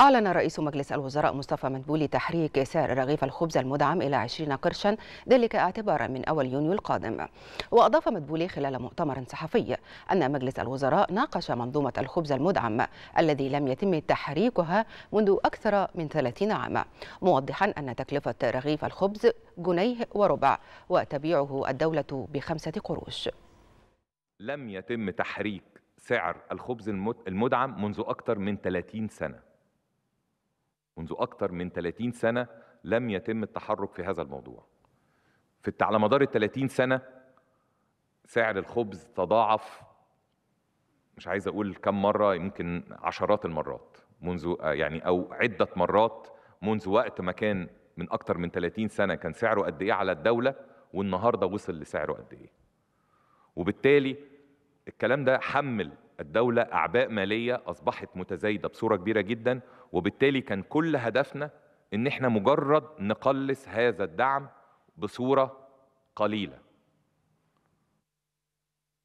أعلن رئيس مجلس الوزراء مصطفى مدبولي تحريك سعر رغيف الخبز المدعم إلى 20 قرشا ذلك اعتبارا من أول يونيو القادم وأضاف مدبولي خلال مؤتمر صحفي أن مجلس الوزراء ناقش منظومة الخبز المدعم الذي لم يتم تحريكها منذ أكثر من 30 عاما موضحا أن تكلفة رغيف الخبز جنيه وربع وتبيعه الدولة بخمسة قروش لم يتم تحريك سعر الخبز المدعم منذ أكثر من 30 سنة منذ أكثر من 30 سنة لم يتم التحرك في هذا الموضوع في على مدار ال 30 سنة سعر الخبز تضاعف مش عايز أقول كم مرة يمكن عشرات المرات منذ يعني أو عدة مرات منذ وقت ما كان من أكثر من 30 سنة كان سعره قد إيه على الدولة والنهارده وصل لسعره قد إيه وبالتالي الكلام ده حمل الدولة أعباء مالية أصبحت متزايدة بصورة كبيرة جدا وبالتالي كان كل هدفنا إن إحنا مجرد نقلص هذا الدعم بصورة قليلة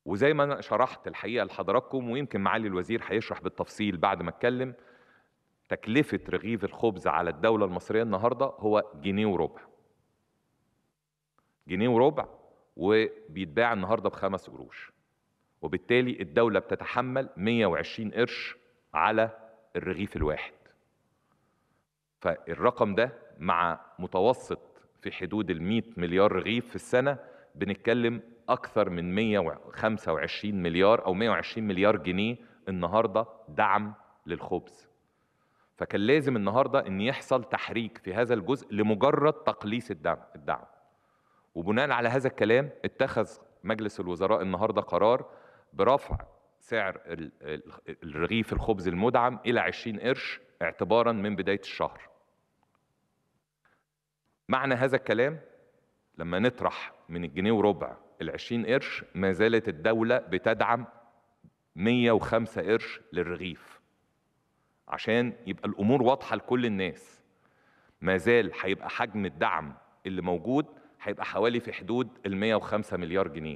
وزي ما أنا شرحت الحقيقة لحضراتكم ويمكن معالي الوزير هيشرح بالتفصيل بعد ما أتكلم تكلفة رغيف الخبز على الدولة المصرية النهاردة هو جنيه وربع جنيه وربع وبيتباع النهاردة بخمس قروش وبالتالي الدولة بتتحمل 120 قرش على الرغيف الواحد فالرقم ده مع متوسط في حدود ال 100 مليار رغيف في السنة بنتكلم أكثر من 125 مليار أو 120 مليار جنيه النهاردة دعم للخبز فكان لازم النهاردة أن يحصل تحريك في هذا الجزء لمجرد تقليص الدعم, الدعم. وبناء على هذا الكلام اتخذ مجلس الوزراء النهارده قرار برفع سعر الرغيف الخبز المدعم إلى 20 قرش اعتبارا من بداية الشهر معنى هذا الكلام لما نطرح من الجنيه وربع ال 20 قرش ما زالت الدولة بتدعم 105 قرش للرغيف عشان يبقى الأمور واضحة لكل الناس ما زال هيبقى حجم الدعم اللي موجود هيبقى حوالي في حدود ال 105 مليار جنيه